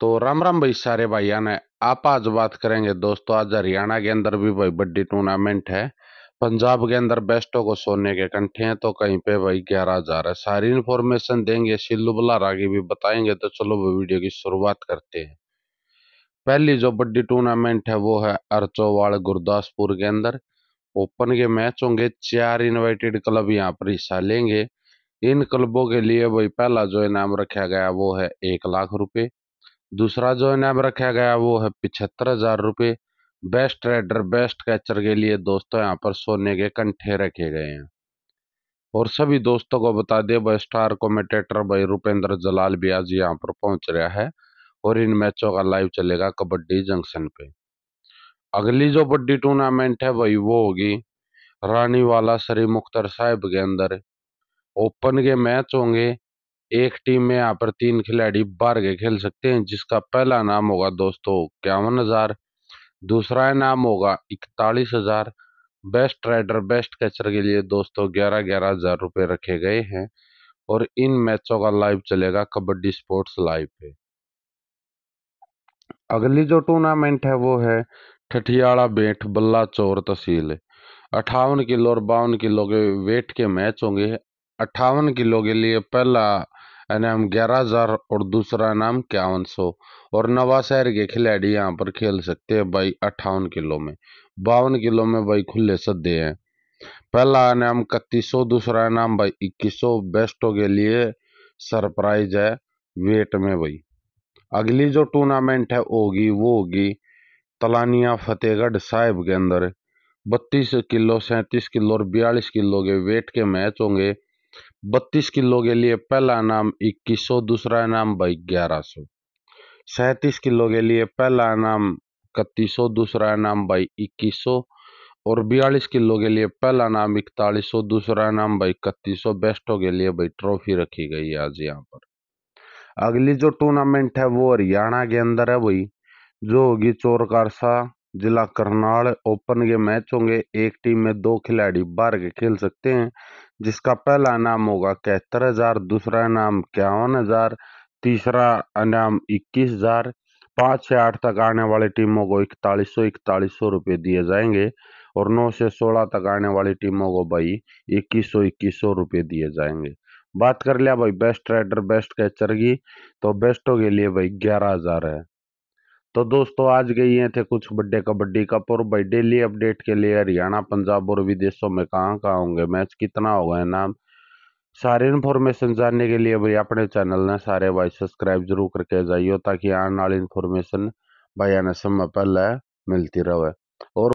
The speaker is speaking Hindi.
तो राम राम भाई सारे भाइयों ने आप आज बात करेंगे दोस्तों आज हरियाणा के अंदर भी भाई बड्डी टूर्नामेंट है पंजाब के अंदर बेस्टों को सोने के कंठे हैं तो कहीं पे भाई ग्यारह हजार है सारी इन्फॉर्मेशन देंगे सिल्लू बुलार आगे भी बताएंगे तो चलो वो वीडियो की शुरुआत करते हैं पहली जो बड्डी टूर्नामेंट है वो है अरचोवाड़ गुरदासपुर के अंदर ओपन के मैच होंगे चार इन्वाइटेड क्लब यहाँ पर हिस्सा लेंगे इन क्लबों के लिए भाई पहला जो इनाम रखा गया वो है एक लाख रुपये दूसरा जो इनाम रखा गया वो है पिछहत्तर हजार रुपये बेस्ट रेडर बेस्ट कैचर के लिए दोस्तों यहाँ पर सोने के कंठे रखे गए हैं और सभी दोस्तों को बता दें भाई स्टार कॉमेंटेटर भाई रुपेंद्र जलाल ब्याज यहाँ पर पहुँच रहा है और इन मैचों का लाइव चलेगा कबड्डी जंक्शन पे अगली जो बड्डी टूर्नामेंट है भाई वो होगी रानीवाला श्री मुख्तर साहिब के अंदर ओपन के मैच होंगे एक टीम में यहाँ पर तीन खिलाड़ी बार के खेल सकते हैं जिसका पहला नाम होगा दोस्तों इक्यावन हजार दूसरा नाम होगा इकतालीस हजार बेस्ट राइडर बेस्ट कैचर के लिए दोस्तों ग्यारह ग्यारह हजार रुपये रखे गए हैं और इन मैचों का लाइव चलेगा कबड्डी स्पोर्ट्स लाइव पे अगली जो टूर्नामेंट है वो है ठियाड़ा बेठ बल्ला चोर तहसील अठावन किलो और बावन किलो के वेट के मैच होंगे अट्ठावन किलो के लिए पहला नाम ग्यारह हज़ार और दूसरा नाम इक्यावन सौ और नवाशहर के खिलाड़ी यहाँ पर खेल सकते हैं भाई अट्ठावन किलो में बावन किलो में भाई खुले सदे हैं पहला नाम इकतीस सौ दूसरा नाम भाई इक्कीस सौ बेस्टों के लिए सरप्राइज है वेट में भाई अगली जो टूर्नामेंट है होगी वो होगी तलानिया फतेहगढ़ साहिब के अंदर बत्तीस किलो सैंतीस किलो और बयालीस किलो के वेट के मैच होंगे बत्तीस किलो के लिए पहला नाम इक्कीस सौ दूसरा इनाम भाई ग्यारह सौ सैंतीस किलो के लिए पहला इनाम इकतीस सौ दूसरा इनाम भाई इक्कीस सौ और बयालीस किलो के लिए पहला नाम इकतालीस सौ दूसरा इनाम भाई इकतीस सौ बेस्टों के लिए भाई ट्रॉफी रखी गई है आज यहाँ पर अगली जो टूर्नामेंट है वो हरियाणा के अंदर है भाई जो होगी चोरकारसा जिला करनाल ओपन के मैच होंगे एक टीम में दो खिलाड़ी बाहर के खेल सकते हैं जिसका पहला इनाम होगा इकहत्तर हजार दूसरा इनाम इक्यावन हजार तीसरा इनाम इक्कीस हजार पाँच से आठ तक आने वाली टीमों को इकतालीस सौ इकतालीस सौ रुपये दिए जाएंगे और नौ से सोलह तक आने वाली टीमों को भाई इक्कीस सौ इक्कीस सौ रुपये दिए जाएंगे बात कर लिया भाई बेस्ट राइडर बेस्ट कैचर की तो बेस्टों के लिए भाई ग्यारह हज़ार है तो दोस्तों आज गई हैं थे कुछ बड्डे कबड्डी कप और भाई डेली अपडेट के लिए हरियाणा पंजाब और विदेशों में कहाँ कहाँ होंगे मैच कितना होगा नाम सारे इन्फॉर्मेशन जानने के लिए भाई अपने चैनल ने सारे भाई सब्सक्राइब जरूर करके जाइयो ताकि आने वाली इन्फॉर्मेशन भाई आने समय पहले मिलती रहे और